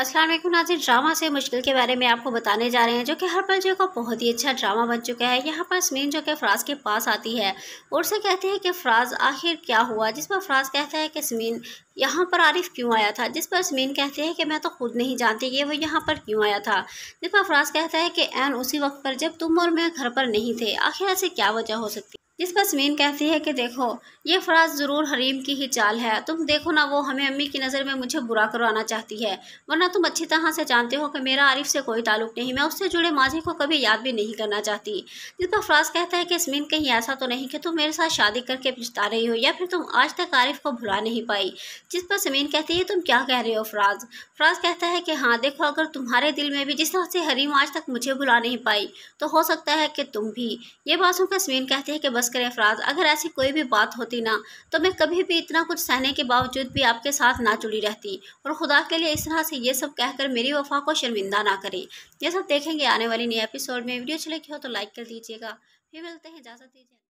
असल वालेकुम ड्रामा से मुश्किल के बारे में आपको बताने जा रहे हैं जो कि हर पल जो का बहुत ही अच्छा ड्रामा बन चुका है यहाँ पर स्मीन जो कि फ्राज़ के पास आती है और उसे कहती है कि फ्राज़ आखिर क्या हुआ जिस पर फ़राज कहता है कि स्मीन यहाँ पर आरिफ क्यों आया था जिस पर स्मीन कहते हैं कि मैं तो खुद नहीं जानती कि वो यहाँ पर क्यों आया था जिस पर फ़राज कहता है कि एन उसी वक्त पर जब तुम और मैं घर पर नहीं थे आखिर ऐसे क्या वजह हो सकती जिस पर समीन कहती है कि देखो ये फराज ज़रूर हरीम की ही चाल है तुम देखो ना वो हमें अम्मी की नज़र में मुझे बुरा करवाना चाहती है वरना तुम अच्छी तरह से जानते हो कि मेरा आरिफ से कोई ताल्लुक नहीं मैं उससे जुड़े माजी को कभी याद भी नहीं करना चाहती जिस पर फराज कहता है कि समीन कहीं ऐसा तो नहीं कि तुम मेरे साथ शादी करके पिछता रही हो या फिर तुम आज तक आरिफ को भुला नहीं पाई जिस पर समीन कहती है तुम क्या कह रहे हो फ्राज फराज कहता है कि हाँ देखो अगर तुम्हारे दिल में भी जिस तरह से हरीम आज तक मुझे भुला नहीं पाई तो हो सकता है कि तुम भी ये बात सुनकर समीन कहती है कि बस करें अफराज अगर ऐसी कोई भी बात होती ना तो मैं कभी भी इतना कुछ सहने के बावजूद भी आपके साथ ना जुड़ी रहती और खुदा के लिए इस तरह से ये सब कहकर मेरी वफा को शर्मिंदा ना करें यह सब देखेंगे आने वाली नई एपिसोड में वीडियो अच्छी लगी हो तो लाइक कर दीजिएगा फिर मिलते हैं इजाज़त दीजिए